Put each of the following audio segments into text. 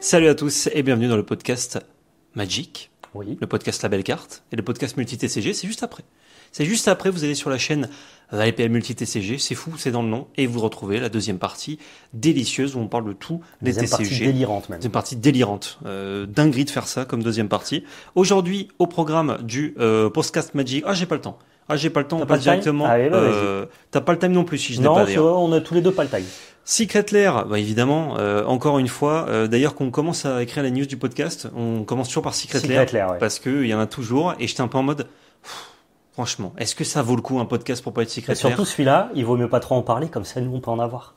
Salut à tous et bienvenue dans le podcast Magic. Oui. Le podcast La Belle Carte et le podcast Multi TCG, c'est juste après. C'est juste après, vous allez sur la chaîne la Multi TCG, c'est fou, c'est dans le nom, et vous retrouvez la deuxième partie délicieuse où on parle de tout des deuxième TCG. Partie délirante même. Deuxième partie délirante. Euh, dinguerie de faire ça comme deuxième partie. Aujourd'hui, au programme du euh, podcast Magic. Ah, j'ai pas le temps. Ah, j'ai pas le temps, on passe bah, directement. Euh, t'as pas le time non plus, si je n'ai pas Non, on a tous les deux pas le time. Secret Lair, bah évidemment, euh, encore une fois, euh, d'ailleurs qu'on commence à écrire la news du podcast, on commence toujours par Secret, Secret Lair, Lair parce qu'il y en a toujours, et j'étais un peu en mode, franchement, est-ce que ça vaut le coup un podcast pour pas être Secret Lair Surtout celui-là, il vaut mieux pas trop en parler, comme ça nous on peut en avoir.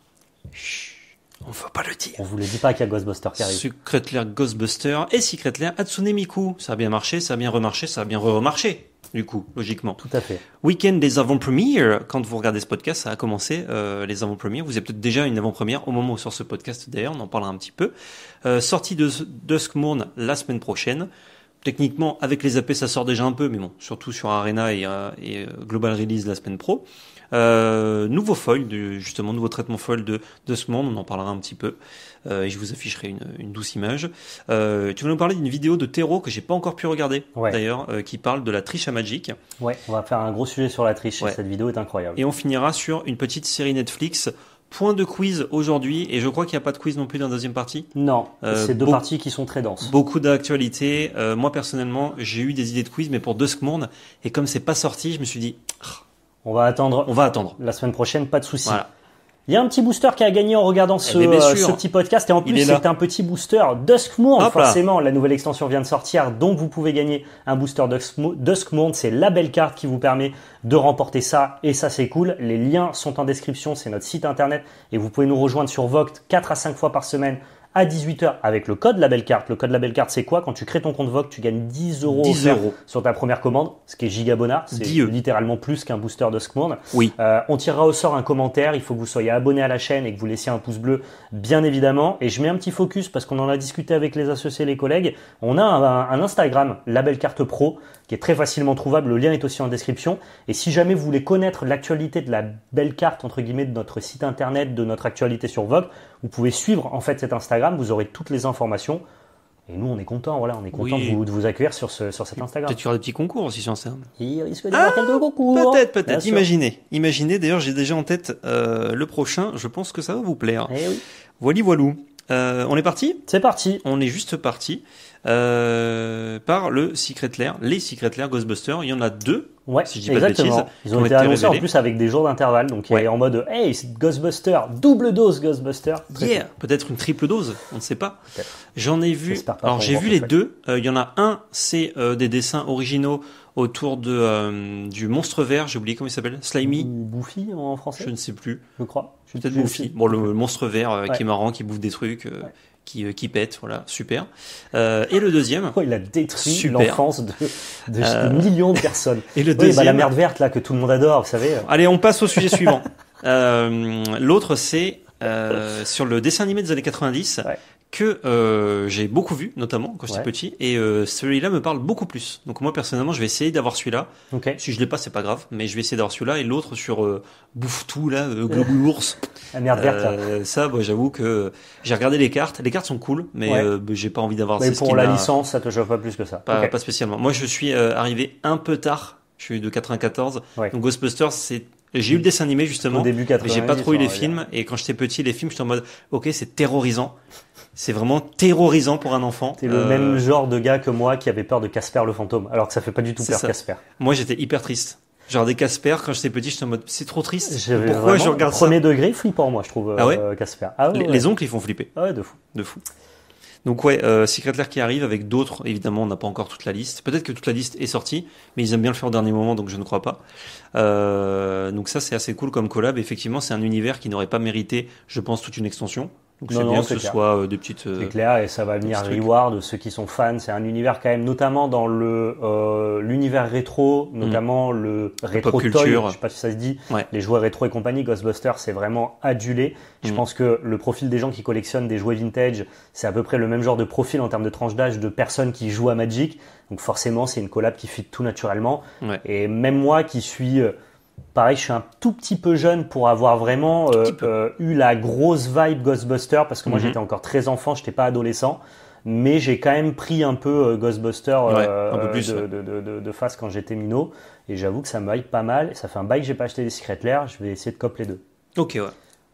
On ne veut pas le dire. On vous le dit pas qu'il y a Ghostbuster qui arrive. Secret Lair Ghostbuster et Secret Lair Hatsune Miku. Ça a bien marché, ça a bien remarché, ça a bien remarché du coup, logiquement. Tout à fait. Week-end des avant-premières, quand vous regardez ce podcast, ça a commencé euh, les avant-premières. Vous avez peut-être déjà une avant-première au moment où sort ce podcast d'ailleurs, on en parlera un petit peu. Euh, sortie de Moon la semaine prochaine. Techniquement, avec les AP, ça sort déjà un peu, mais bon, surtout sur Arena et, euh, euh, Global Release la semaine pro. Euh, nouveau foil, justement, nouveau traitement foil de, ce monde, on en parlera un petit peu, et je vous afficherai une, douce image. tu vas nous parler d'une vidéo de Tero que j'ai pas encore pu regarder, d'ailleurs, qui parle de la triche à Magic. Ouais, on va faire un gros sujet sur la triche, cette vidéo est incroyable. Et on finira sur une petite série Netflix Point de quiz aujourd'hui, et je crois qu'il n'y a pas de quiz non plus dans la deuxième partie. Non, euh, c'est deux parties qui sont très denses. Beaucoup d'actualités. Euh, moi personnellement, j'ai eu des idées de quiz, mais pour deux secondes, et comme c'est pas sorti, je me suis dit. Ah, on va attendre. On va attendre. La semaine prochaine, pas de souci. Il y a un petit booster qui a gagné en regardant euh, ce, petit podcast. Et en plus, c'est un petit booster Duskmourne. forcément, la nouvelle extension vient de sortir. Donc, vous pouvez gagner un booster Duskmourne. C'est la belle carte qui vous permet de remporter ça. Et ça, c'est cool. Les liens sont en description. C'est notre site internet. Et vous pouvez nous rejoindre sur Voct 4 à 5 fois par semaine à 18h avec le code belle Carte. Le code Label Carte, c'est quoi Quand tu crées ton compte Vogue, tu gagnes 10 euros, sur ta première commande, ce qui est gigabonard. C'est littéralement plus qu'un booster de Oui. Euh, on tirera au sort un commentaire. Il faut que vous soyez abonné à la chaîne et que vous laissiez un pouce bleu, bien évidemment. Et je mets un petit focus parce qu'on en a discuté avec les associés, les collègues. On a un, un Instagram, Label Carte Pro qui est très facilement trouvable. Le lien est aussi en description. Et si jamais vous voulez connaître l'actualité de la belle carte, entre guillemets, de notre site internet, de notre actualité sur Vogue, vous pouvez suivre en fait cet Instagram, vous aurez toutes les informations. Et nous, on est content, voilà, on est content de, vous, accueillir sur, sur cet Instagram. Peut-être qu'il y aura des petits concours aussi sur ça. Il risque d'y ah, concours. Peut-être, peut-être. Imaginez. Imaginez, d'ailleurs, j'ai déjà en tête euh, le prochain. Je pense que ça va vous plaire. Eh oui. Voili voilou. Euh, on est parti C'est parti. On est juste parti. Euh, par le Secret Lair, les Secret Lair Ghostbusters. Il y en a deux, ouais, si je dis pas de bêtises. Ils ont, été, annoncés en plus avec des jours d'intervalle, donc ouais. il est en mode Hey, Ghostbuster, double dose Ghostbuster. peut-être une triple dose, on ne sait pas. J'en ai vu, alors j'ai vu les deux. Euh, il y en a un, c'est euh, des dessins originaux autour de, du monstre vert, j'ai oublié comment il s'appelle, Slimy. Bouffy en français Je ne sais plus. Je crois. Peut-être Bouffi. Bon, le, monstre vert qui est marrant, qui bouffe des trucs qui, euh, qui pète, voilà, super. Euh, et le deuxième. il a détruit l'enfance de, euh, de, millions de personnes. et le bah, deuxième. la merde verte, là, que tout le monde adore, vous savez. Allez, on passe au sujet suivant. L'autre, c'est sur le dessin animé des années 90 que euh, j'ai beaucoup vu, notamment quand j'étais petit, et euh, celui-là me parle beaucoup plus. Donc moi personnellement, je vais essayer d'avoir celui-là. Si je l'ai pas, c'est pas grave, mais je vais essayer d'avoir celui-là et l'autre sur euh, bouffe tout là, ours La ah, merde verte. ça, j'avoue que j'ai regardé les cartes. Les cartes sont cool, mais j'ai pas envie d'avoir. Mais pour la licence, ça te chauffe pas plus que ça. Pas, spécialement. Moi, je suis arrivé un peu tard. Je suis de 94. Donc Ghostbusters, c'est j'ai eu le dessin animé justement. Au début 90, mais j'ai pas trop eu les films. Et quand j'étais petit, les films, j'étais en mode, ok, c'est terrorisant. C'est vraiment terrorisant pour un enfant. C'est le même euh, genre de gars que moi qui avait peur de Casper le fantôme, alors que ça fait pas du tout peur Casper. Moi j'étais hyper triste. Genre des Casper, quand j'étais petit, j'étais en mode c'est trop triste. Pourquoi je regarde premier ça Premier degré flippant, moi je trouve ah euh, Casper. Ah les, oncles ils font flipper. Ah ouais, de fou. De fou. Donc ouais, euh, Secret Lair qui arrive avec d'autres. Évidemment, on n'a pas encore toute la liste. Peut-être que toute la liste est sortie, mais ils aiment bien le faire au dernier moment, donc je ne crois pas. donc ça, c'est assez cool comme collab. Effectivement, c'est un univers qui n'aurait pas mérité, je pense, toute une extension. Donc c'est bien que ce soit euh, des petites. c'est euh, clair et ça va venir reward de ceux qui sont fans. C'est un univers quand même, notamment dans le euh, l'univers rétro, mm. notamment le rétro toy. Je sais pas si ça se dit. Les jouets rétro et compagnie, Ghostbusters, c'est vraiment adulé. Je mm. pense que le profil des gens qui collectionnent des jouets vintage, c'est à peu près le même genre de profil en termes de tranche d'âge de personnes qui jouent à Magic. Donc forcément, c'est une collab qui fit tout naturellement. Et même moi qui suis pareil, je suis un tout petit peu jeune pour avoir vraiment euh, euh, eu la grosse vibe Ghostbuster, parce que moi mhm. j'étais encore très enfant, j'étais pas adolescent, mais j'ai quand même pris un peu Ghostbuster de, face quand j'étais minot, et j'avoue que ça me hype pas mal, ça fait un bail que j'ai pas acheté des Secret Lair, je vais essayer de cop les deux. Ok, ouais.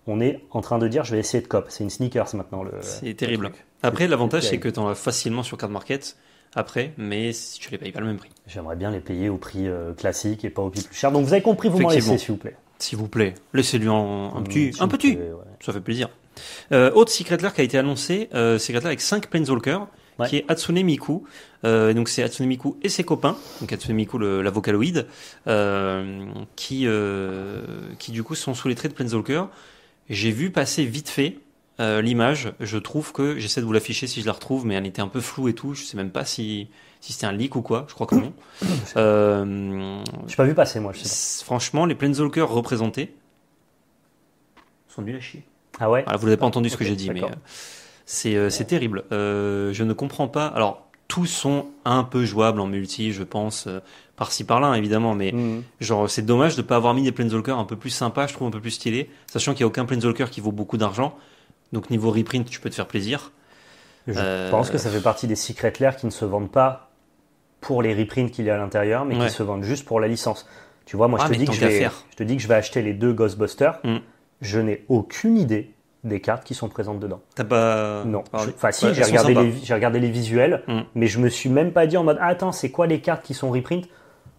On est en train de dire je vais essayer de cop, c'est une sneakers maintenant. C'est terrible. Après l'avantage c'est que tu en as facilement sur Card Market, après, mais si tu les payes pas le même prix. J'aimerais bien les payer au prix euh, classique et pas au prix plus cher. Donc vous avez compris, vous m'en laissez, s'il vous plaît. S'il vous plaît, laissez-lui un, mmh, un petit, un petit. Ça fait plaisir. Euh, autre Secret qui a été annoncé, euh, Secret avec 5 Planeswalkers, ouais. qui est Hatsune Miku. Euh, donc c'est Hatsune Miku et ses copains, donc Hatsune Miku le, la vocaloïde, euh, qui, euh, qui du coup sont sous les traits de Planeswalker. J'ai vu passer vite fait euh, l'image, je trouve que j'essaie de vous l'afficher si je la retrouve, mais elle était un peu floue et tout. Je sais même pas si, c'était un leak ou quoi. Je crois que non. euh, J'ai pas vu passer moi. Franchement, les Planeswalkers représentés sont nuls à chier. Ah ouais. vous n'avez pas ah, entendu ce que j'ai dit, mais euh, euh, c'est terrible. je ne comprends pas. Alors tous sont un peu jouables en multi, je pense, par-ci par-là hein, évidemment, mais hmm. genre c'est dommage de ne pas avoir mis des Planeswalkers un peu plus sympas, je trouve un peu plus stylés, sachant qu'il n'y a aucun Planeswalker qui vaut beaucoup d'argent. Donc niveau reprint, tu peux te faire plaisir. Je euh, pense que ça fait partie des secrets l'air qui ne se vendent pas pour les reprints qu'il y a à l'intérieur, mais qui se vendent juste pour la licence. Tu vois, moi je, ah, te dis que je, vais, te dis que je vais acheter les deux Ghostbusters. Mm. Je n'ai aucune idée des cartes qui sont présentes dedans. pas. Non. enfin, si, j'ai regardé, les visuels, mm. mais je me suis même pas dit en mode ah, attends, c'est quoi les cartes qui sont reprint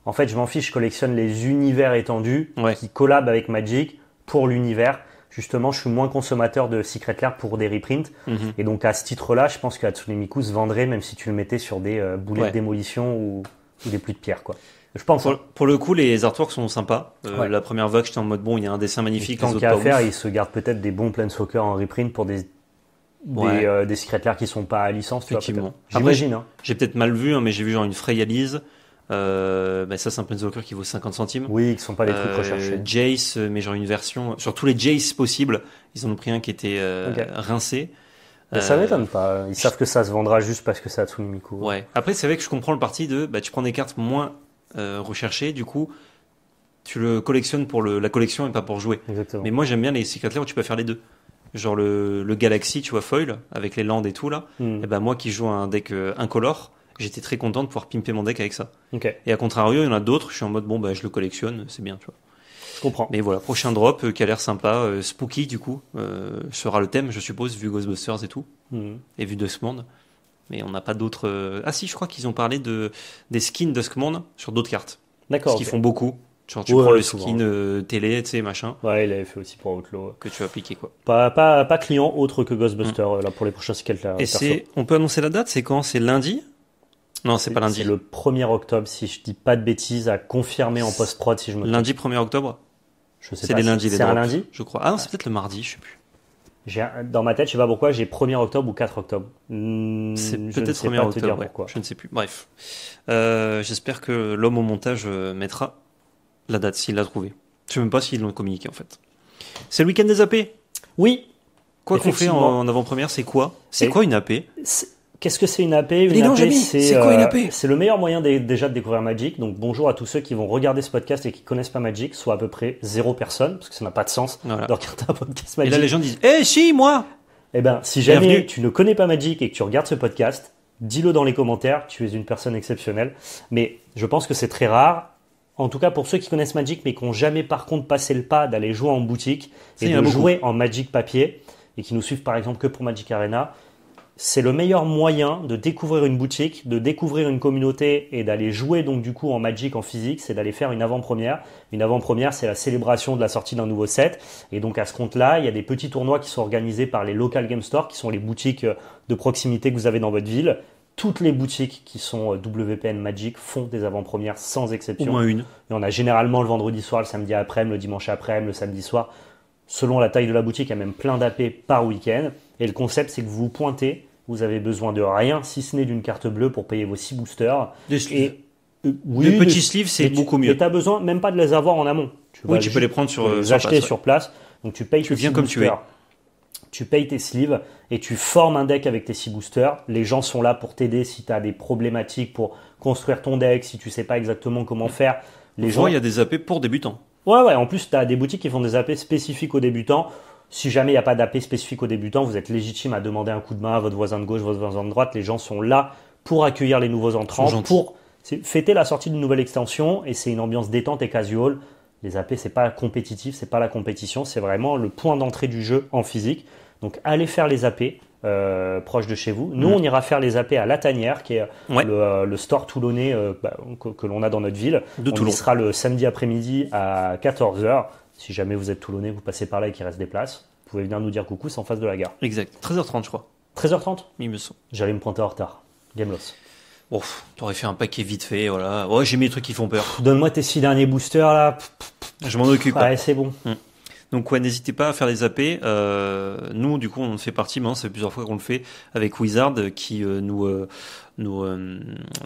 En fait, je m'en fiche, je collectionne les univers étendus qui collabent avec Magic pour l'univers justement, je suis moins consommateur de Secret Lair pour des reprints. Mhm. Et donc, à ce titre-là, je pense qu'Atsunemiku se vendrait, même si tu le mettais sur des euh, boulettes boulets de démolition ou, des pluies de pierre, quoi. Je pense. Pour, hein. le coup, les artworks sont sympas. Euh, la première vague, j'étais en mode bon, il y a un dessin magnifique. Tant à faire, ils se gardent peut-être des bons Planeswalker en reprint pour des des, euh, Secret Lair qui sont pas à licence, Effectivement. J'imagine. Hein. J'ai peut-être mal vu, hein, mais j'ai vu une frayalise. Euh, bah, ça, c'est un Planeswalker qui vaut 50 centimes. Oui, qui ne sont pas les trucs euh, recherchés. Jace, euh, mais genre une version. Sur tous les Jace possibles, ils en ont pris un qui était euh, rincé. ça m'étonne pas. Ils savent que ça se vendra juste parce que ça c'est le mi Ouais. Après, c'est vrai que je comprends le parti de bah, tu prends des cartes moins recherchées, du coup, tu le collectionnes pour la collection et pas pour jouer. Mais moi, j'aime bien les Secret Lair où tu peux faire les deux genre le, Galaxy, tu vois, foil, avec les landes et tout là, hmm. et ben moi qui joue un deck incolore, j'étais très content de pouvoir pimper mon deck avec ça. Et à contrario, il y en a d'autres, je suis en mode bon, bah, je le collectionne, c'est bien, tu vois. Je comprends. Mais voilà, prochain drop euh, qui a l'air sympa, euh, spooky du coup, euh, sera le thème, je suppose, vu Ghostbusters et tout, mhm. et vu Duskmond. Mais on n'a pas d'autres. Ah si, je crois qu'ils ont parlé de des skins Duskmond sur d'autres cartes. D'accord. Ce qu'ils font beaucoup. Genre, tu prends le skin télé, tu sais, machin. Ouais, il avait fait aussi pour Outlaw. Que tu as appliquer, quoi. Pas, pas, pas client autre que Ghostbuster, mm. là, pour les prochains skills. Et c'est, on peut annoncer la date, c'est quand C'est lundi non, c'est pas lundi. C'est le 1er octobre, si je dis pas de bêtises, à confirmer en post-prod si je me Lundi 1er octobre Je sais pas. C'est lundis, C'est un lundi Je crois. Ah non, c'est peut-être le mardi, je sais plus. Dans ma tête, je sais pas pourquoi, j'ai 1er octobre ou 4 octobre. Hmm, c'est peut-être 1er octobre, je ne sais plus. Bref, euh, j'espère que l'homme au montage euh, mettra la date s'il l'a trouvée. Je ne sais même pas s'ils l'ont communiqué en fait. C'est le week-end des AP Oui. Quoi qu'on fait en, en avant-première, c'est quoi C'est quoi une AP Qu'est-ce que c'est une AP Une euh, c'est le meilleur moyen déjà de découvrir Magic. Donc bonjour à tous ceux qui vont regarder ce podcast et qui connaissent pas Magic, soit à peu près zéro personne, parce que ça n'a pas de sens de regarder un podcast Magic. Et là les gens disent Eh si, moi Eh ben, si jamais tu ne connais pas Magic et que tu regardes ce podcast, dis-le dans les commentaires, tu es une personne exceptionnelle. Mais je pense que c'est très rare. En tout cas, pour ceux qui connaissent Magic mais qui n'ont jamais par contre passé le pas d'aller jouer en boutique et de jouer en Magic papier et qui nous suivent par exemple que pour Magic Arena, c'est le meilleur moyen de découvrir une boutique, de découvrir une communauté et d'aller jouer donc du coup en Magic en physique, c'est d'aller faire une avant-première. Une avant-première, c'est la célébration de la sortie d'un nouveau set. Et donc à ce compte-là, il y a des petits tournois qui sont organisés par les local game stores, qui sont les boutiques euh, de proximité que vous avez dans votre ville. Toutes les boutiques qui sont euh, WPN Magic font des avant-premières sans exception. Au moins une. Et on a généralement le vendredi soir, le samedi après-midi, le dimanche après-midi, le samedi soir selon la taille de la boutique, il y a même plein d'AP par week-end. Et le concept, c'est que vous vous pointez, vous avez besoin de rien, si ce n'est d'une carte bleue pour payer vos 6 boosters. Des euh, petits sleeves, c'est beaucoup mieux. Et tu as besoin même pas de les avoir en amont. Tu tu peux les prendre sur, acheter sur place. Donc tu payes tu tes comme tu veux. Tu payes tes sleeves et tu formes un deck avec tes 6 boosters. Les gens sont là pour t'aider si tu as des problématiques pour construire ton deck, si tu sais pas exactement comment faire. Les gens, il y a des AP pour débutants. Ouais, ouais, en plus, tu as des boutiques qui font des AP spécifiques aux débutants. Si jamais il n'y a pas d'AP spécifique aux débutants, vous êtes légitime à demander un coup de main à votre voisin de gauche, votre voisin de droite. Les gens sont là pour accueillir les nouveaux entrants, pour fêter la sortie d'une nouvelle extension. Et c'est une ambiance détente et casual. Les AP, c'est pas compétitif, c'est pas la compétition, c'est vraiment le point d'entrée du jeu en physique. Donc allez faire les AP, euh, proche de chez vous. Nous, on mm. ira faire les AP à La Tanière, qui est euh, le, store toulonnais euh, bah, que, l'on a dans notre ville. De on y sera le samedi après-midi à 14h. Si jamais vous êtes toulonnais, vous passez par là et qu'il reste des places, vous pouvez venir nous dire coucou, c'est en face de la gare. Exact. 13h30, je crois. 13h30 me J'allais me pointer en retard. Game loss. Ouf, t'aurais fait un paquet vite fait, voilà. Ouais, j'ai mes trucs qui font peur. Donne-moi tes six derniers boosters là. Je m'en occupe. Ouais, c'est bon. Mm. Donc ouais, n'hésitez pas à faire les AP. Euh, nous, du coup, on en fait partie. Maintenant, c'est plusieurs fois qu'on le fait avec Wizard qui euh, nous euh, nous, euh,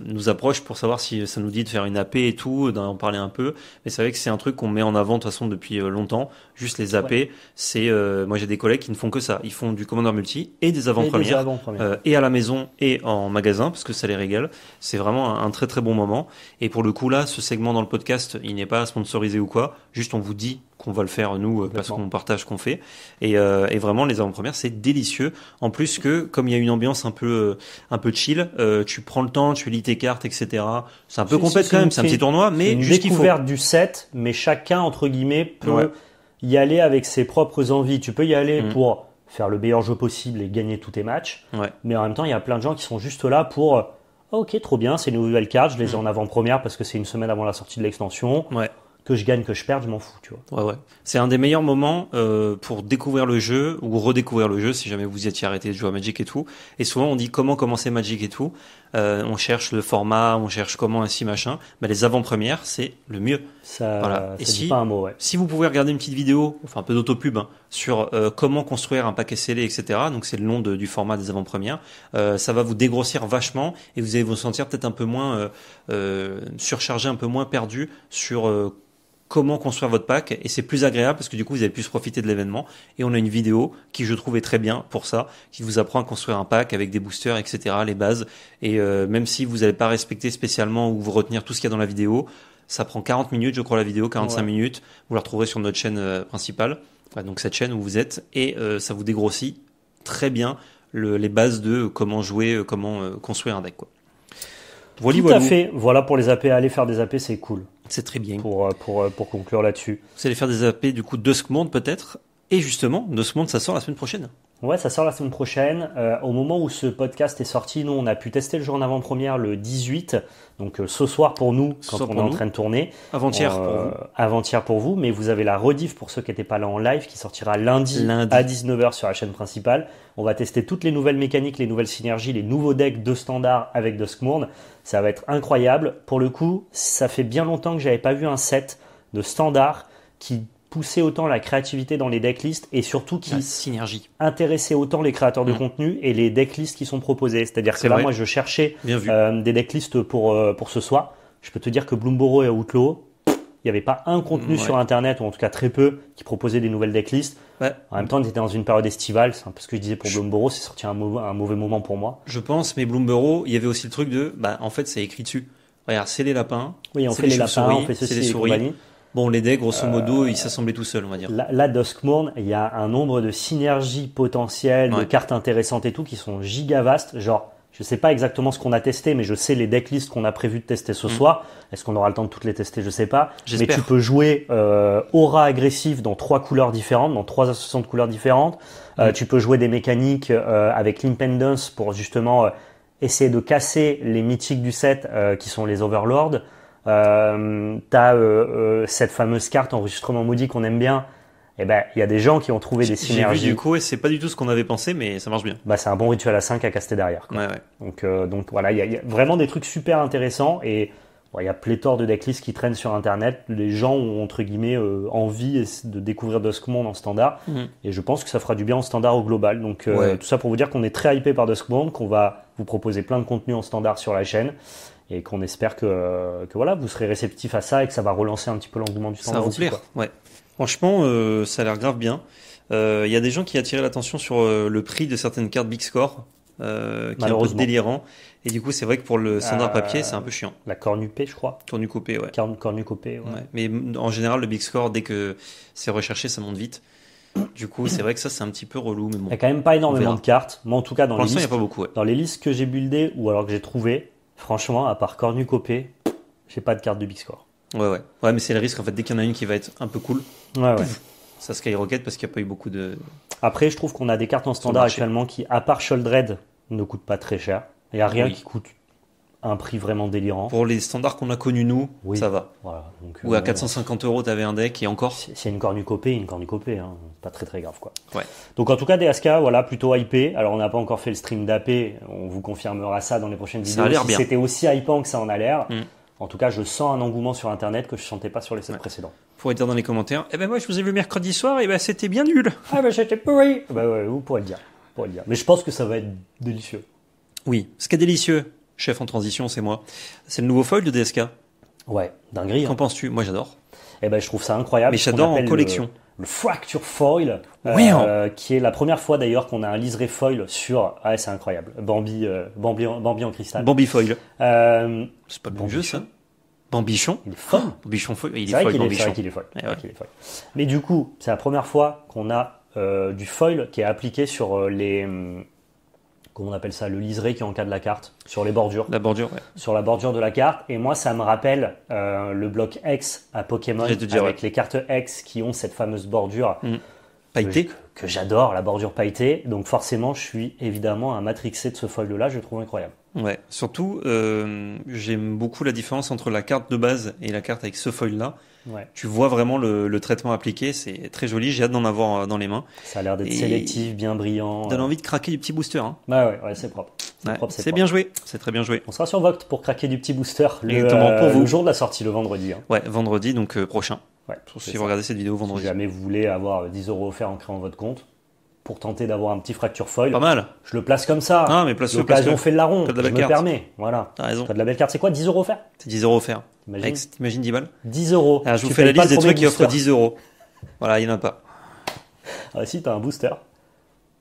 nous approche pour savoir si ça nous dit de faire une AP et tout, d'en parler un peu. Mais c'est vrai que c'est un truc qu'on met en avant de toute façon depuis euh, longtemps. Juste les AP, c'est euh, moi j'ai des collègues qui ne font que ça. Ils font du Commander Multi et des avant-premières euh, et à la maison et en magasin parce que ça les régale. C'est vraiment un, très très bon moment. Et pour le coup là, ce segment dans le podcast, il n'est pas sponsorisé ou quoi. Juste on vous dit qu'on va le faire nous parce qu'on partage qu'on fait. Et, et, vraiment les avant-premières, c'est délicieux. En plus que comme il y a une ambiance un peu un peu chill. Euh, tu prends le temps, tu lis tes cartes, etc. C'est un peu complexe quand même, c'est un petit tournoi, mais une découverte du set, mais chacun entre guillemets peut y aller avec ses propres envies. Tu peux y aller mm. pour faire le meilleur jeu possible et gagner tous tes matchs, mais en même temps, il y a plein de gens qui sont juste là pour euh, Ok, trop bien, c'est une nouvelle carte, je les mm. ai en avant-première parce que c'est une semaine avant la sortie de l'extension. Ouais que je gagne, que je perde, je m'en fous, tu vois. Ouais, ouais. C'est un des meilleurs moments euh, pour découvrir le jeu ou redécouvrir le jeu si jamais vous étiez arrêté de jouer à Magic et tout. Et souvent on dit comment commencer Magic et tout. Euh, on cherche le format, on cherche comment ainsi machin. Mais les avant-premières, c'est le mieux. Ça, voilà. dit pas un mot, ouais. Si vous pouvez regarder une petite vidéo, enfin un peu d'autopub, hein, sur euh, comment construire un paquet scellé, etc. Donc c'est le nom de, du format des avant-premières. Euh, ça va vous dégrossir vachement et vous allez vous sentir peut-être un peu moins euh, euh, surchargé, un peu moins perdu sur comment construire votre pack et c'est plus agréable parce que du coup vous allez plus profiter de l'événement et on a une vidéo qui je trouve très bien pour ça qui vous apprend à construire un pack avec des boosters etc les bases et euh, même si vous n'allez pas respecter spécialement ou vous retenir tout ce qu'il y a dans la vidéo ça prend 40 minutes je crois la vidéo 45 minutes vous la retrouverez sur notre chaîne euh, principale donc cette chaîne où vous êtes et euh, ça vous dégrossit très bien les bases de comment jouer comment construire un deck quoi. Voilà, tout à fait voilà pour les AP aller faire des AP c'est cool c'est très bien. Euh, euh, pour, conclure là-dessus. Vous allez faire des AP du coup de ce monde peut-être. Et justement, de ce monde, ça sort la semaine prochaine. Ouais, ça sort la semaine prochaine. Euh, au moment où ce podcast est sorti, nous, on a pu tester le jour en avant-première le 18, donc euh, ce soir pour nous, quand on est en train de tourner. Avant-hier euh, pour vous. Avant-hier pour vous, mais vous avez la rediff pour ceux qui n'étaient pas là en live, qui sortira lundi, lundi. à 19h sur la chaîne principale. On va tester toutes les nouvelles mécaniques, les nouvelles synergies, les nouveaux decks de standard avec Duskmourne. Ça va être incroyable. Pour le coup, ça fait bien longtemps que j'avais pas vu un set de standard qui pousser autant la créativité dans les decklists et surtout qui synergie. intéressait autant les créateurs de mm. contenu et les decklists qui sont proposés. C'est-à-dire que là, moi, je cherchais euh, des decklists pour, euh, pour ce soir. Je peux te dire que Bloomborough et Outlaw, il n'y avait pas un contenu mm, sur Internet, ou en tout cas très peu, qui proposait des nouvelles decklists. En même temps, on était dans une période estivale. C'est un ce que je disais pour Bloomborough. C'est sorti un, un, mauvais moment pour moi. Je pense, mais Bloomborough, il y avait aussi le truc de, bah, en fait, c'est écrit dessus. Regarde, c'est les lapins. Oui, on fait les, lapins, on fait ceci, les souris bon, les decks, grosso euh, modo, ils s'assemblaient tout seuls, on va dire. Là, là il y a un nombre de synergies potentielles, de cartes intéressantes et tout, qui sont gigavastes. Genre, je sais pas exactement ce qu'on a testé, mais je sais les decklists qu'on a prévu de tester ce mm. soir. Est-ce qu'on aura le temps de toutes les tester Je sais pas. Mais tu peux jouer euh, aura agressive dans trois couleurs différentes, dans trois associations de couleurs différentes. Euh, mm. tu peux jouer des mécaniques avec l'impendance pour justement essayer de casser les mythiques du set qui sont les overlords. Euh, t'as euh, euh, cette fameuse carte enregistrement maudit qu'on aime bien. Et eh ben, il y a des gens qui ont trouvé des synergies. vu du coup, et c'est pas du tout ce qu'on avait pensé, mais ça marche bien. Bah, c'est un bon rituel à 5 à caster derrière. Donc, donc voilà, il y, a vraiment des trucs super intéressants et il y a pléthore de decklists qui traînent sur Internet. Les gens ont entre guillemets envie de découvrir Duskmond en standard, mm. et je pense que ça fera du bien en standard au global. Donc tout ça pour vous dire qu'on est très hypé par Duskmond, qu'on va vous proposer plein de contenu en standard sur la chaîne et qu'on espère que, que, voilà, vous serez réceptif à ça et que ça va relancer un petit peu l'engouement du standard. Ça va vous plaire, ouais. Franchement, euh, ça a l'air grave bien. Euh, il y a des gens qui attiraient l'attention sur euh, le prix de certaines cartes Big Score, qui est un peu délirant. Et du coup, c'est vrai que pour le standard papier, c'est un peu chiant. La cornucopée, je crois. Cornucopée, ouais. cornucopée, ouais. ouais. Mais en général, le Big Score, dès que c'est recherché, ça monte vite. Du coup, c'est vrai que ça, c'est un petit peu relou. Mais il n'y a quand même pas énormément de cartes. Mais en tout cas, dans, les listes, a pas beaucoup, dans les listes que j'ai buildées ou alors que j'ai trouvées, franchement, à part cornucopé, j'ai pas de carte de big score. Ouais, ouais. Ouais, mais c'est le risque en fait. Dès qu'il y en a une qui va être un peu cool, ouais, ouais. ça skyrocket parce qu'il n'y a pas eu beaucoup de. Après, je trouve qu'on a des cartes en standard actuellement qui, à part Sholdred, ne coûtent pas très cher. Il n'y a rien qui coûte un prix vraiment délirant. Pour les standards qu'on a connus, nous, ça va. Ou à 450 euh, euros, tu un deck et encore. C'est une cornucopée, une cornucopée. Hein. copée, Pas très très grave. quoi. Ouais. Donc en tout cas, aska, voilà, plutôt hypé. Alors on n'a pas encore fait le stream d'AP. On vous confirmera ça dans les prochaines ça vidéos. c'était aussi hypant que ça en a l'air. Mm. En tout cas, je sens un engouement sur Internet que je ne sentais pas sur les sets précédents. Vous pourrez dire dans les commentaires Eh ben moi, je vous ai vu mercredi soir, et ben c'était bien nul. Ah ben j'étais pourri. Ben, ouais, vous pourrez le dire. pour le dire. Mais je pense que ça va être délicieux. Oui, ce qui est délicieux, chef en transition, c'est moi. C'est le nouveau foil de DSK. Ouais, dinguerie. Hein. Qu'en penses-tu Moi, j'adore. Eh ben, je trouve ça incroyable. Mais j'adore en collection. Le Fracture Foil, euh, hein. qui est la première fois d'ailleurs qu'on a un liseré foil sur. Ah, c'est incroyable. Bambi, euh, Bambi, en cristal. Bambi foil. Euh, c'est pas de bon jeu ça. Bambichon. Il est oh, Bambichon foil. Il est, foil. est Mais du coup, c'est la première fois qu'on a du foil qui est appliqué sur les hum, comment on appelle ça, le liseré qui est en cas de la carte, sur les bordures. La bordure, Sur la bordure de la carte. Et moi, ça me rappelle euh, le bloc X à Pokémon, avec les cartes X qui ont cette fameuse bordure. Mm. Pailletée. Que, j'adore, la bordure pailletée. Donc forcément, je suis évidemment un matrixé de ce foil-là, je le trouve incroyable. Ouais, surtout, euh, j'aime beaucoup la différence entre la carte de base et la carte avec ce foil-là. Tu vois vraiment le, traitement appliqué, c'est très joli, j'ai hâte d'en avoir euh, dans les mains. Ça a l'air d'être sélectif, bien brillant. Donne euh. envie de craquer du petit booster. Hein. Bah ouais, ouais c'est propre. C'est bien joué, c'est très bien joué. On sera sur Voct pour craquer du petit booster le, pour euh, vous. jour de la sortie, le vendredi. Hein. Ouais, vendredi donc prochain. Ouais, si vous regardez cette vidéo vendredi. Si jamais vous voulez avoir 10 euros offerts en créant votre compte, pour tenter d'avoir un petit fracture foil. Pas mal. Je le place comme ça. Ah, mais place L'occasion fait de la ronde je me Voilà. T'as raison. T'as de la belle carte. C'est quoi 10 euros offerts C'est 10 euros offerts. Imagine. 10 balles 10 euros. Ah, je vous fais la liste des trucs qui offrent 10 euros. Voilà, il n'y en a pas. Ah si, t'as un booster.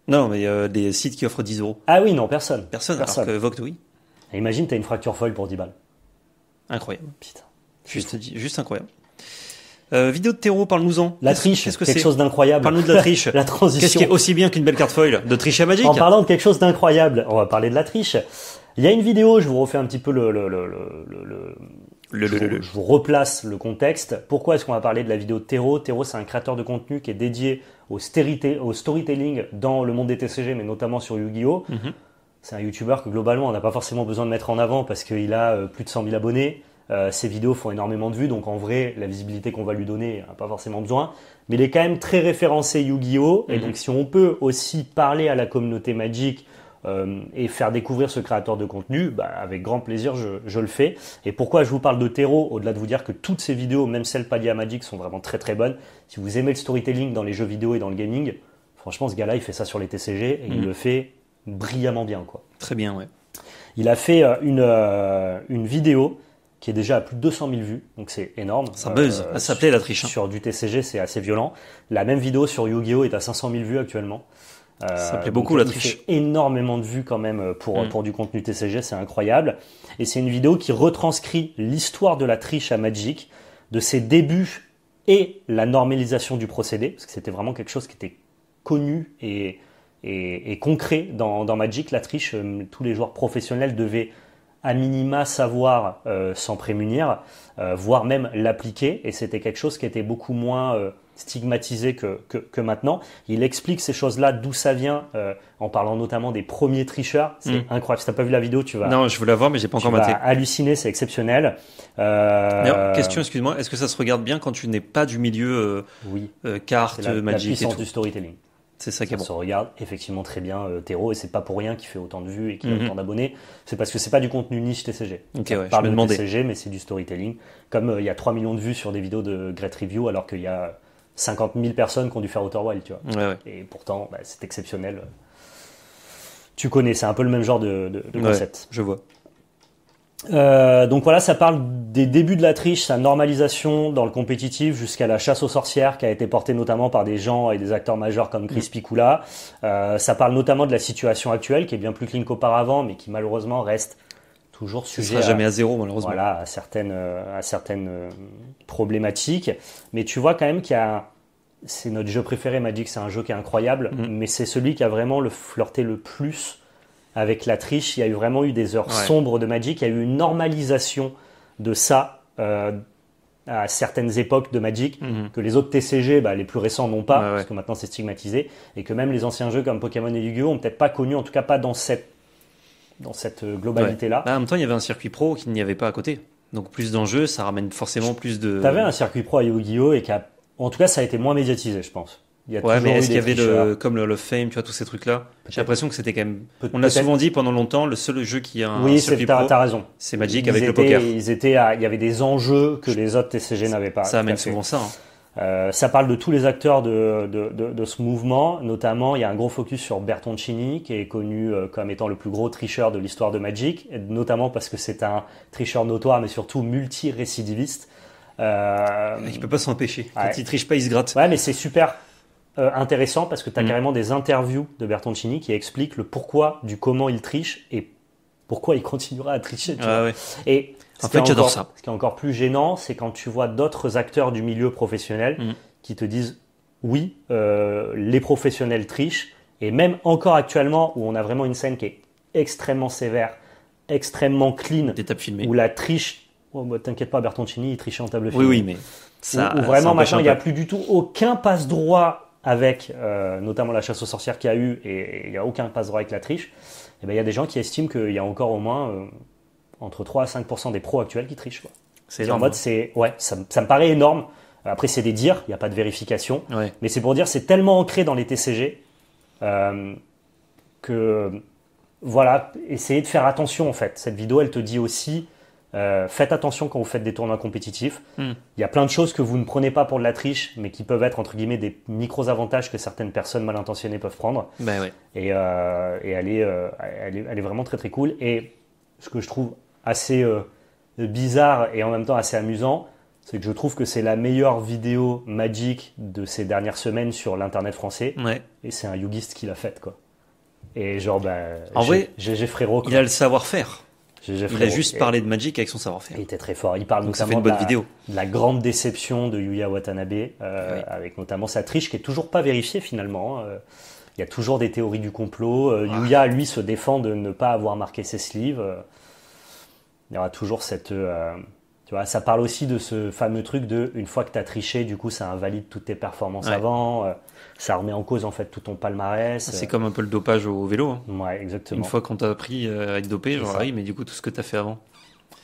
Non, mais euh, des sites qui offrent 10 euros. Ah oui, non, personne. Personne, personne. alors que oui. Ah, imagine, t'as une fracture foil pour 10 balles. Incroyable. Putain. Juste, juste incroyable. Euh, vidéo de terreau, parle-nous-en. La triche, qu'est-ce que quelque chose d'incroyable. Parle-nous de la triche. la transition. Qu'est-ce qui est aussi bien qu'une belle carte foil de triche à Magic En parlant de quelque chose d'incroyable, on va parler de la triche. Il y a une vidéo, je vous refais un petit peu le, le je, vous replace le contexte. Pourquoi est-ce qu'on va parler de la vidéo de Terro, c'est un créateur de contenu qui est dédié au, storytelling dans le monde des TCG, mais notamment sur Yu-Gi-Oh! Mm-hmm. C'est un YouTuber que globalement, on n'a pas forcément besoin de mettre en avant parce qu'il a euh, plus de 100 000 abonnés. Euh, ses vidéos font énormément de vues, donc en vrai, la visibilité qu'on va lui donner, n'a pas forcément besoin. Mais il est quand même très référencé Yu-Gi-Oh! Et mm-hmm. donc, si on peut aussi parler à la communauté Magic, euh, et faire découvrir ce créateur de contenu, bah, avec grand plaisir, je, je, le fais. Et pourquoi je vous parle de Théo au-delà de vous dire que toutes ces vidéos, même celles pas Magic, sont vraiment très très bonnes. Si vous aimez le storytelling dans les jeux vidéo et dans le gaming, franchement, ce gars-là, il fait ça sur les TCG et il mhm. le fait brillamment bien. Quoi. Très bien, ouais. Il a fait euh, une, euh, une vidéo qui est déjà à plus de 200 000 vues, donc c'est énorme. Ça buzz, ça s'appelait la triche. Hein. Sur du TCG, c'est assez violent. La même vidéo sur Yu-Gi-Oh! est à 500 000 vues actuellement ça euh, plaît beaucoup la triche. énormément de vues quand même euh, mm. pour, du contenu TCG, c'est incroyable. Et c'est une vidéo qui retranscrit l'histoire de la triche à Magic, de ses débuts et la normalisation du procédé, parce que c'était vraiment quelque chose qui était connu et, concret dans, Magic. La triche, euh, tous les joueurs professionnels devaient à minima savoir s'en prémunir, voire même l'appliquer, et c'était quelque chose qui était beaucoup moins stigmatisé que, que, maintenant. Il explique ces choses-là, d'où ça vient, euh, en parlant notamment des premiers tricheurs. C'est mm. incroyable. Si t'as pas vu la vidéo, tu vas. Non, je veux la voir, mais j'ai pas encore maté. halluciner, c'est exceptionnel. Euh, question, excuse-moi, est-ce que ça se regarde bien quand tu n'es pas du milieu euh, oui. carte, la, magique la puissance du storytelling. C'est ça qui est bon. se regarde effectivement très bien Théo et c'est pas pour rien qu'il fait autant de vues et qu'il a mhm. autant d'abonnés. C'est parce que c'est pas du contenu niche TCG. Je parle de TCG mais c'est du storytelling. Comme il y a 3 millions de vues sur des vidéos de Great Review alors qu'il y a 50 000 personnes qui ont dû faire Outer Wild, tu vois. Et pourtant, bah, c'est exceptionnel. Tu connais, c'est un peu le même genre de, recette. je vois. Euh, donc voilà, ça parle des débuts de la triche, sa normalisation dans le compétitif jusqu'à la chasse aux sorcières qui a été portée notamment par des gens et des acteurs majeurs comme Chris mm. Picula. Euh, ça parle notamment de la situation actuelle qui est bien plus clean qu'auparavant mais qui malheureusement reste toujours sujet. jamais à, zéro, malheureusement. Voilà, à certaines, euh, à certaines euh, problématiques. Mais tu vois quand même qu'il y a. C'est notre jeu préféré, Magic, c'est un jeu qui est incroyable, mm. mais c'est celui qui a vraiment le flirté le plus avec la triche. Il y a eu vraiment eu des heures sombres de Magic, il y a eu une normalisation de ça euh, à certaines époques de Magic mm-hmm. que les autres TCG, bah, les plus récents, n'ont pas, parce que maintenant c'est stigmatisé, et que même les anciens jeux comme Pokémon et Yu-Gi-Oh! ont peut-être pas connu, en tout cas pas dans cette dans cette globalité-là. Bah, en même temps, il y avait un circuit pro qui n'y avait pas à côté. Donc plus d'enjeux, ça ramène forcément plus de. T'avais un circuit pro à Yu-Gi-Oh! et a... en tout cas, ça a été moins médiatisé, je pense. Il y a ouais, mais est-ce qu'il y avait le, comme le, Fame, tu vois, tous ces trucs-là J'ai l'impression que c'était quand même. on l'a souvent dit pendant longtemps, le seul jeu qui a un oui, circuit pro. t'as raison. C'est Magic avec le poker. Ils étaient il y avait des enjeux que les autres TCG n'avaient pas. Ça amène souvent ça. Hein. Euh, ça parle de tous les acteurs de, ce mouvement, notamment il y a un gros focus sur Bertoncini, qui est connu euh, comme étant le plus gros tricheur de l'histoire de Magic, notamment parce que c'est un tricheur notoire, mais surtout multi-récidiviste. Euh, il Il peut pas s'empêcher. Quand il il triche pas, il se gratte. Ouais, mais c'est super intéressant parce que tu as mm. carrément des interviews de Bertoncini qui expliquent le pourquoi du comment il triche et pourquoi il continuera à tricher. Ah en fait, j'adore ça. Ce qui est encore plus gênant, c'est quand tu vois d'autres acteurs du milieu professionnel mm. qui te disent oui, euh, les professionnels trichent. Et même encore actuellement, où on a vraiment une scène qui est extrêmement sévère, extrêmement clean, où la triche. Oh, bah, t'inquiète pas, Bertoncini, il trichait en table filmée. Oui, oui, mais ça. Où, vraiment, machin, il n'y a plus du tout aucun passe droit avec, euh, notamment la chasse aux sorcières qu'il y a eu, et il n'y a aucun passe droit avec la triche. Et eh ben, il y a des gens qui estiment qu'il y a encore au moins. Euh, entre 3 à 5% des pros actuels qui trichent. C'est en mode, hein. c'est ouais, ça, me paraît énorme. Après, c'est des dires, il n'y a pas de vérification. Mais c'est pour dire, c'est tellement ancré dans les TCG euh, que voilà, essayez de faire attention en fait. Cette vidéo, elle te dit aussi, euh, faites attention quand vous faites des tournois compétitifs. Hmm. Il y a plein de choses que vous ne prenez pas pour de la triche, mais qui peuvent être entre guillemets des micros avantages que certaines personnes mal intentionnées peuvent prendre. Ben euh, Et, elle, est, elle, elle, est, vraiment très très cool. Et ce que je trouve assez euh, bizarre et en même temps assez amusant, c'est que je trouve que c'est la meilleure vidéo Magic de ces dernières semaines sur l'internet français. Ouais. Et c'est un yugiste qui l'a faite, quoi. Et genre, bah, en vrai, GG Frérot. Il a le savoir-faire. Il a juste parlé de Magic avec son savoir-faire. Il était très fort. Il parle Donc notamment une bonne de, la, vidéo. la, grande déception de Yuya Watanabe, euh, avec notamment sa triche qui est toujours pas vérifiée finalement. Hein. il y a toujours des théories du complot. Euh, ah. Yuya, lui, se défend de ne pas avoir marqué ses sleeves il y aura toujours cette. Euh, tu vois, ça parle aussi de ce fameux truc de une fois que tu as triché, du coup, ça invalide toutes tes performances avant, euh, ça remet en cause en fait tout ton palmarès. C'est euh. comme un peu le dopage au vélo. Hein. exactement. Une fois qu'on t'a appris à être dopé, genre, ah oui, mais du coup, tout ce que tu as fait avant.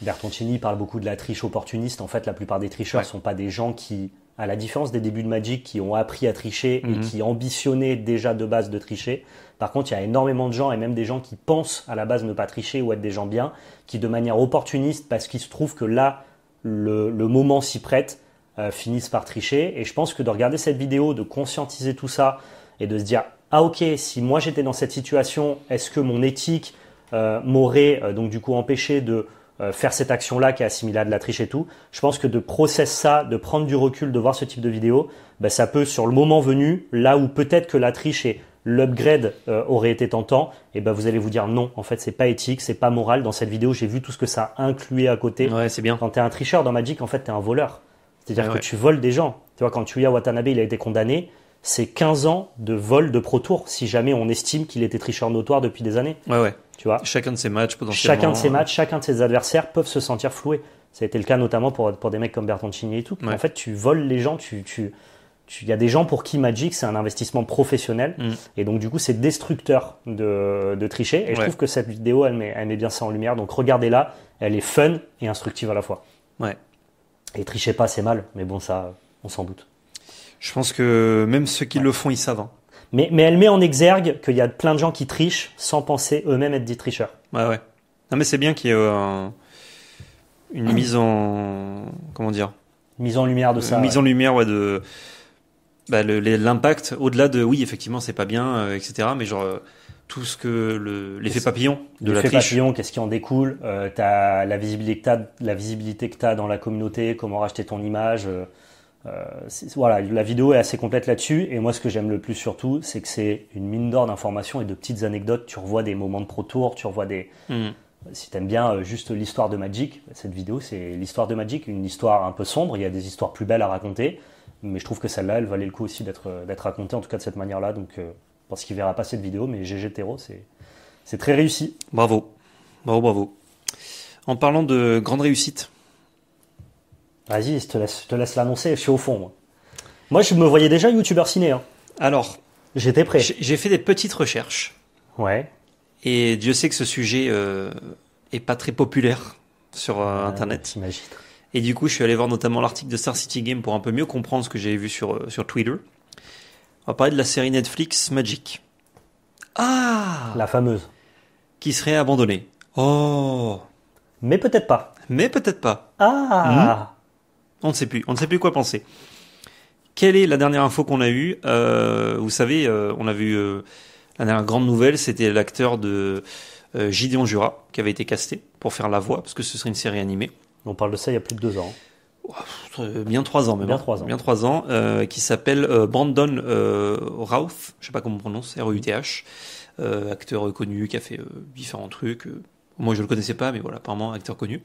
Bertoncini parle beaucoup de la triche opportuniste. En fait, la plupart des tricheurs ne sont pas des gens qui à la différence des débuts de Magic qui ont appris à tricher et mhm. qui ambitionnaient déjà de base de tricher, par contre, il y a énormément de gens, et même des gens qui pensent à la base ne pas tricher ou être des gens bien, qui de manière opportuniste, parce qu'ils se trouvent que là, le, moment s'y prête, euh, finissent par tricher. Et je pense que de regarder cette vidéo, de conscientiser tout ça, et de se dire, ah ok, si moi j'étais dans cette situation, est-ce que mon éthique euh, m'aurait euh, donc du coup empêché de euh, faire cette action-là qui est assimilée à de la triche et tout. Je pense que de processer ça, de prendre du recul, de voir ce type de vidéo, bah, ça peut, sur le moment venu, là où peut-être que la triche et l'upgrade auraient euh, aurait été tentants, et eh ben vous allez vous dire non, en fait c'est pas éthique, c'est pas moral. Dans cette vidéo, j'ai vu tout ce que ça incluait à côté. Ouais, c'est bien. Quand t'es un tricheur dans Magic, en fait t'es un voleur. C'est-à-dire que tu voles des gens. Tu vois, quand tu à Watanabe il a été condamné, c'est 15 ans de vol de Pro Tour, si jamais on estime qu'il était tricheur notoire depuis des années. Ouais, ouais. Tu vois chacun de ses matchs, potentiellement. Chacun de ses matchs, chacun de ses adversaires peuvent se sentir floués. Ça a été le cas notamment pour, pour des mecs comme Bertoncini et tout. En fait, tu voles les gens, tu, tu, il y a des gens pour qui Magic c'est un investissement professionnel mm. et donc du coup c'est destructeur de, de, tricher et je trouve que cette vidéo elle met, elle met bien ça en lumière donc regardez-la elle est fun et instructive à la fois ouais et trichez pas c'est mal mais bon ça on s'en doute je pense que même ceux qui le font, ils savent. Hein. Mais, mais, elle met en exergue qu'il y a plein de gens qui trichent sans penser eux-mêmes être des tricheurs. Ouais, ouais. Non, mais c'est bien qu'il y ait euh, une ah mise en. Comment dire Mise en lumière de euh, ça. mise en lumière, ouais, de. Bah, l'impact, au-delà de oui, effectivement, c'est pas bien, euh, etc. Mais genre. tout ce que l'effet papillon de la triche. papillon, qu'est-ce qui en découle T'as la visibilité que as dans la communauté, comment racheter ton image, euh, voilà, la vidéo est assez complète là-dessus. Et moi, ce que j'aime le plus surtout, c'est que c'est une mine d'or d'informations et de petites anecdotes. Tu revois des moments de pro tour, tu revois des. Hmm. Si t'aimes bien euh, juste l'histoire de Magic, cette vidéo, c'est l'histoire de Magic, une histoire un peu sombre. Il y a des histoires plus belles à raconter, mais je trouve que celle-là, elle valait le coup aussi d'être euh, racontée, en tout cas de cette manière-là. Donc, je pense qu'il verra pas cette vidéo, mais GG Tero, c'est c'est très réussi. Bravo, bravo, bravo. En parlant de grande réussite, Vas-y, je te laisse, l'annoncer, je suis au fond. Moi. je me voyais déjà youtubeur ciné. Hein. Alors, j'étais prêt. J'ai fait des petites recherches. Ouais. Et Dieu sait que ce sujet euh, est pas très populaire sur euh, ah, Internet. J'imagine. et du coup, je suis allé voir notamment l'article de Star City Game pour un peu mieux comprendre ce que j'avais vu euh, sur, Twitter. On va parler de la série Netflix Magic. Ah La fameuse. Qui serait abandonnée. Oh Mais peut-être pas. Mais peut-être pas. Ah hmm? On ne sait plus. On ne sait plus quoi penser. Quelle est la dernière info qu'on a eue euh, Vous savez, euh, on a vu euh, la dernière grande nouvelle, c'était l'acteur de Gideon Jura qui avait été casté pour faire la voix, parce que ce serait une série animée. On parle de ça il y a plus de deux ans. Bien trois ans même. Bien hein. trois ans. qui s'appelle Brandon Routh, je ne sais pas comment on prononce, R-U-T-H, acteur connu qui a fait différents trucs. moi je ne le connaissais pas, mais voilà, apparemment acteur connu.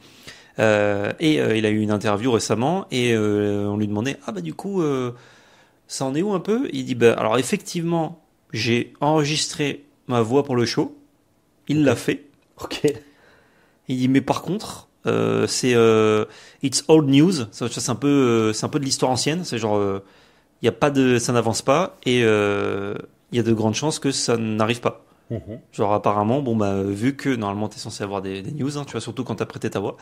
Euh, et euh, il a eu une interview récemment et euh, on lui demandait Ah, bah du coup, ça en est où un peu Il dit Bah alors, effectivement, j'ai enregistré ma voix pour le show. Il l'a fait. Ok. Il dit Mais par contre, c'est It's old news. c'est un, peu, un peu de l'histoire ancienne. C'est genre, il y a pas de, ça n'avance pas et il y a de grandes chances que ça n'arrive pas. Mhm. Genre apparemment, bon bah vu que normalement t'es censé avoir des, news, hein, tu vois surtout quand t'as prêté ta voix,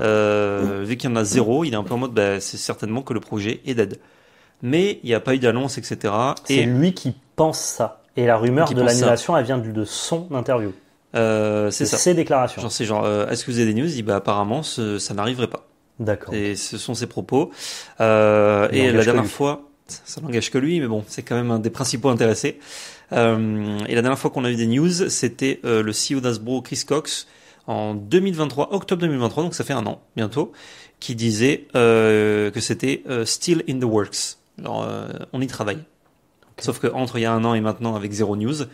euh, mhm. vu qu'il y en a zéro, il est un peu en mode bah, c'est certainement que le projet est dead. Mais il n'y a pas eu d'annonce, etc. C'est et lui qui pense ça. Et la rumeur de l'annulation, elle vient de son interview. Euh, c'est ça. Ses déclarations. Genre c'est genre euh, est-ce que vous avez des news Il dit bah apparemment ça n'arriverait pas. D'accord. Et ce sont ses propos. et la dernière fois, ça n'engage que lui, mais bon c'est quand même un des principaux intéressés. Euh, et la dernière fois qu'on a eu des news, c'était euh, le CEO d'Asbro, Chris Cox, en 2023, octobre 2023, donc ça fait un an bientôt, qui disait euh, que c'était still in the works. on y travaille. Sauf que entre il y a un an et maintenant, avec zéro news,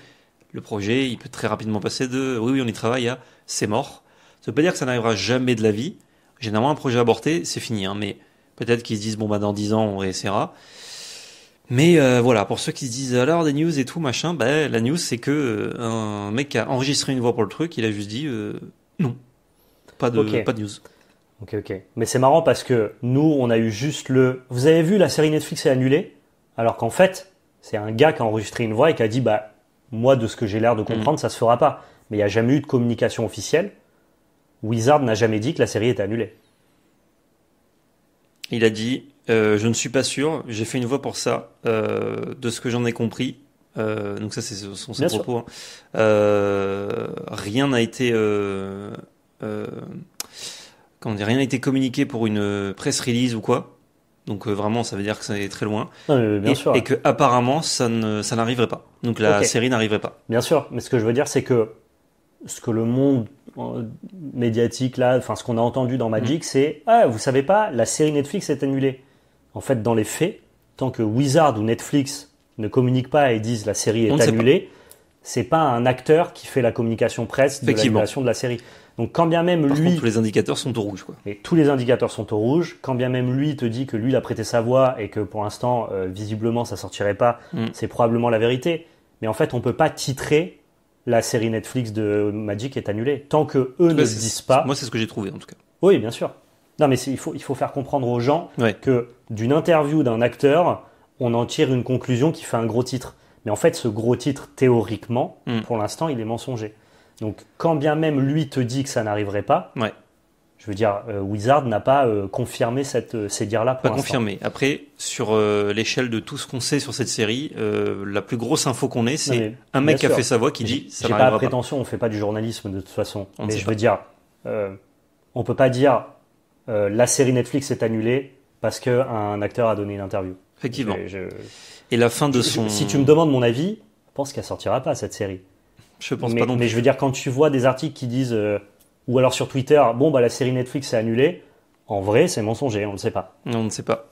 le projet, il peut très rapidement passer de oui, oui, on y travaille à c'est mort. Ça veut pas dire que ça n'arrivera jamais de la vie. Généralement, un projet aborté, c'est fini. Hein, mais peut-être qu'ils se disent bon, bah, dans 10 ans, on réessaiera. Mais euh, voilà, pour ceux qui se disent alors des news et tout machin, bah, la news c'est que euh, un mec a enregistré une voix pour le truc, il a juste dit euh, non, pas de, news. Ok, ok. Mais c'est marrant parce que nous, on a eu juste le. Vous avez vu la série Netflix est annulée, alors qu'en fait, c'est un gars qui a enregistré une voix et qui a dit bah moi de ce que j'ai l'air de mm. comprendre, ça se fera pas. Mais il n'y a jamais eu de communication officielle. Wizard n'a jamais dit que la série était annulée. Il a dit euh, je ne suis pas sûr. J'ai fait une voix pour ça, euh, de ce que j'en ai compris. Euh, donc ça, c'est son ses propos. Hein. rien n'a été, comment dire, rien n'a été communiqué pour une press release ou quoi. Donc vraiment, ça veut dire que ça est très loin. et, sûr. que apparemment, ça ça n'arriverait pas. Donc la série n'arriverait pas. Bien sûr. Mais ce que je veux dire, c'est que ce que le monde médiatique là, enfin ce qu'on a entendu dans Magic, mm. c'est ah, vous savez pas, la série Netflix est annulée en fait, dans les faits, tant que Wizard ou Netflix ne communiquent pas et disent la série est annulée, c'est pas un acteur qui fait la communication presse de l'annulation de la série. Donc quand bien même lui, tous les indicateurs sont au rouge, quoi. Et tous les indicateurs sont au rouge. Quand bien même lui te dit que lui il a prêté sa voix et que pour l'instant euh, visiblement ça sortirait pas, mm. c'est probablement la vérité. Mais en fait, on peut pas titrer la série Netflix de Magic est annulée tant que eux ne le disent pas. Moi, c'est ce que j'ai trouvé en tout cas. Oui, bien sûr. Non, mais il faut, il faut faire comprendre aux gens que d'une interview d'un acteur, on en tire une conclusion qui fait un gros titre. Mais en fait, ce gros titre, théoriquement, hmm. pour l'instant, il est mensonger. Donc, quand bien même lui te dit que ça n'arriverait pas, ouais. je veux dire, euh, Wizard n'a pas euh, confirmé cette, euh, ces dires-là pour Pas confirmé. Après, sur l'échelle de tout ce qu'on sait sur cette série, la plus grosse info qu'on ait, c'est un mec qui a fait sa voix qui dit ça pas. J'ai pas la prétention, on fait pas du journalisme de toute façon. mais je veux dire, on peut pas dire euh, la série Netflix est annulée parce qu'un acteur a donné une interview. Effectivement. Et la fin de son. Si tu me demandes mon avis, je pense qu'elle sortira pas cette série. Je pense mais, pas non Mais je veux dire, quand tu vois des articles qui disent, euh, ou alors sur Twitter, bon, bah la série Netflix est annulée, en vrai, c'est mensonger, on ne sait pas. On ne sait pas.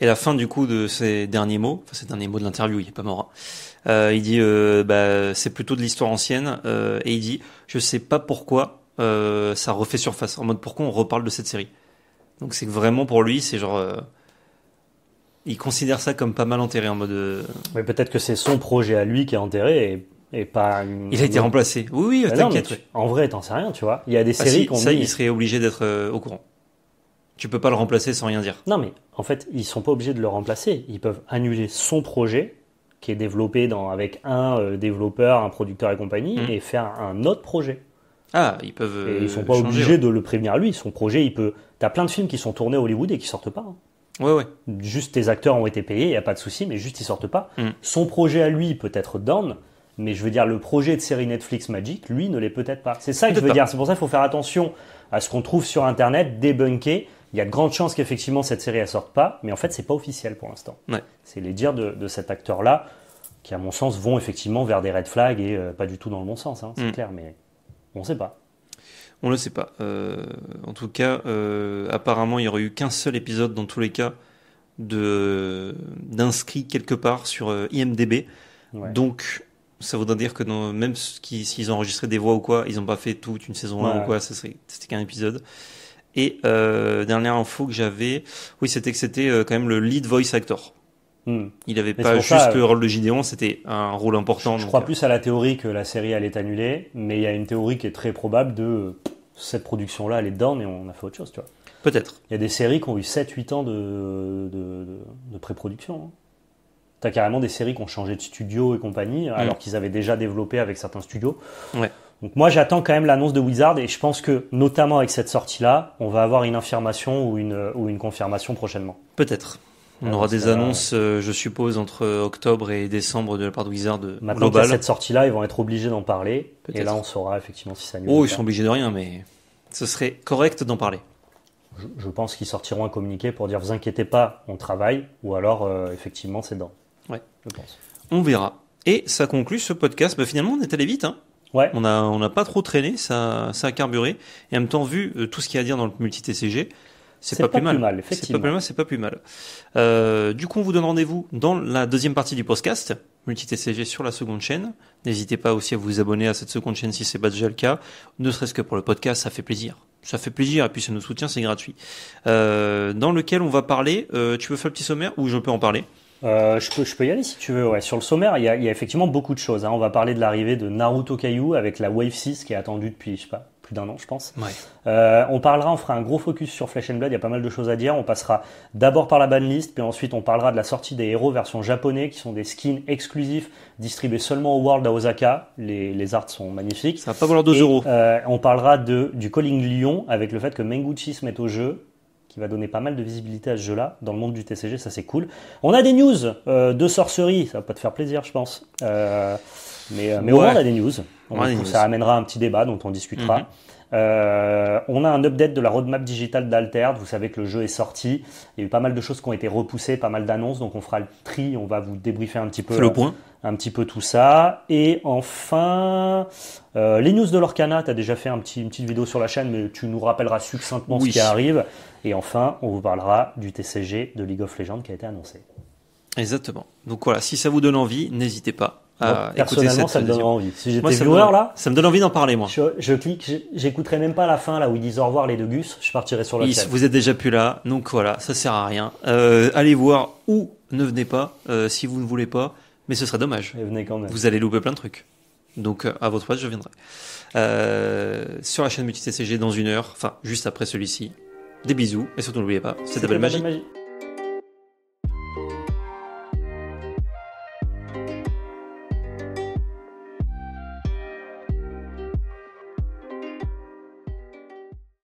Et la fin du coup de ces derniers mots, enfin ces derniers mots de l'interview, il est pas mort. Hein. Euh, il dit, bah, c'est plutôt de l'histoire ancienne, et il dit, je sais pas pourquoi ça refait surface. En mode pourquoi on reparle de cette série. Donc c'est que vraiment pour lui, c'est genre. Euh, il considère ça comme pas mal enterré en mode. Euh, mais peut-être que c'est son projet à lui qui est enterré et, pas. Il a été remplacé. Oui, oui, ah En vrai, t'en sais rien, tu vois. Il y a des ah séries Ça, il serait obligé d'être euh, au courant. Tu peux pas le remplacer sans rien dire. Non, mais en fait, ils sont pas obligés de le remplacer. Ils peuvent annuler son projet qui est développé dans, avec un développeur, un producteur et compagnie, mmh. et faire un autre projet. Ah, ils peuvent. ils sont euh, pas obligés de le prévenir à lui. Son projet, il peut. T'as plein de films qui sont tournés à Hollywood et qui sortent pas. Hein. Ouais, Juste tes acteurs ont été payés, il a pas de souci, mais juste ils sortent pas. Mm. Son projet à lui peut être down, mais je veux dire, le projet de série Netflix Magic, lui, ne l'est peut-être pas. C'est ça que je veux dire. C'est pour ça qu'il faut faire attention à ce qu'on trouve sur Internet, débunker. Il y a de grandes chances qu'effectivement cette série ne sorte pas, mais en fait, c'est pas officiel pour l'instant. C'est les dires de, cet acteur-là qui, à mon sens, vont effectivement vers des red flags et euh, pas du tout dans le bon sens, hein, c'est mm. clair, mais. On ne sait pas. On ne le sait pas. Euh, en tout cas, euh, apparemment, il n'y aurait eu qu'un seul épisode dans tous les cas d'inscrit quelque part sur euh, IMDB. Donc, ça voudrait dire que même s'ils ont enregistré enregistraient des voix ou quoi, ils n'ont pas fait toute une saison ou quoi, c'était qu'un épisode. Et dernière info que j'avais, oui, c'était que c'était quand même le lead voice actor. Hmm. Il n'avait pas juste le euh, rôle de Gideon, c'était un rôle important. Je, crois euh. plus à la théorie que la série allait être annulée, mais il y a une théorie qui est très probable de cette production-là, elle est dedans, mais on a fait autre chose, tu vois. Peut-être. Il y a des séries qui ont eu 7-8 ans de, pré-production. Tu hein. T'as carrément des séries qui ont changé de studio et compagnie, hmm. alors qu'ils avaient déjà développé avec certains studios. Donc moi j'attends quand même l'annonce de Wizard et je pense que notamment avec cette sortie-là, on va avoir une information ou une confirmation prochainement. Peut-être. On aura des euh, annonces, euh, je suppose, entre octobre et décembre de la part de Wizard euh, Maintenant global. cette sortie-là, ils vont être obligés d'en parler. Et là, on saura effectivement si ça pas... Oh, ils sont obligés de rien, mais ce serait correct d'en parler. Je, pense qu'ils sortiront un communiqué pour dire vous inquiétez pas, on travaille, ou alors effectivement c'est dans. Ouais, je pense. On verra. Et ça conclut ce podcast. Bah, finalement, on est allé vite. Hein ouais. On n'a on a pas trop traîné, ça, ça a carburé. Et en même temps, vu tout ce qu'il y a à dire dans le multi-TCG, c'est pas, plus mal. c'est pas plus mal, c'est pas plus mal. du coup, on vous donne rendez-vous dans la deuxième partie du podcast, Multi-TCG sur la seconde chaîne. N'hésitez pas aussi à vous abonner à cette seconde chaîne si c'est pas déjà le cas. Ne serait-ce que pour le podcast, ça fait plaisir. Ça fait plaisir et puis ça nous soutient, c'est gratuit. Euh, dans lequel on va parler, euh, tu veux faire le petit sommaire ou je peux en parler euh, je, peux, je peux y aller si tu veux. Ouais. Sur le sommaire, il y a, effectivement beaucoup de choses. Hein. On va parler de l'arrivée de Naruto Caillou avec la Wave 6 qui est attendue depuis, je sais pas, plus d'un an, je pense. Euh, on parlera, on fera un gros focus sur Flesh and Blood. Il y a pas mal de choses à dire. On passera d'abord par la banlist, puis ensuite on parlera de la sortie des héros version japonais, qui sont des skins exclusifs distribués seulement au World à Osaka. Les, arts sont magnifiques. Ça va pas valoir 2 euros. Euh, on parlera de, du Calling Lyon avec le fait que Menguchi se met au jeu qui va donner pas mal de visibilité à ce jeu-là dans le monde du TCG, ça c'est cool. On a des news euh, de sorcerie, ça va pas te faire plaisir, je pense. Euh, mais, au moins, on a des news. Ça amènera un petit débat dont on discutera. Mhm. Euh, on a un update de la roadmap digitale d'Alter. Vous savez que le jeu est sorti. Il y a eu pas mal de choses qui ont été repoussées, pas mal d'annonces. Donc on fera le tri. On va vous débriefer un petit peu. le euh, point. Un petit peu tout ça. Et enfin, les news de l'Orcana. Tu as déjà fait un petit, une petite vidéo sur la chaîne, mais tu nous rappelleras succinctement ce qui arrive. Et enfin, on vous parlera du TCG de League of Legends qui a été annoncé. Exactement. Donc voilà, si ça vous donne envie, n'hésitez pas ah, personnellement, ça me donne envie. Si j'étais là, ça me donne envie d'en parler moi. Je, clique, j'écouterai même pas la fin là où ils disent au revoir les deux gus. Je partirai sur la. Vous êtes déjà plus là, donc voilà, ça sert à rien. Euh, allez voir ou ne venez pas euh, si vous ne voulez pas, mais ce serait dommage. venez quand Vous allez louper plein de trucs. Donc euh, à votre place, je viendrai. Euh, sur la chaîne Multi-TCG dans une heure, enfin juste après celui-ci. Des bisous et surtout n'oubliez pas, c'est la belle magie.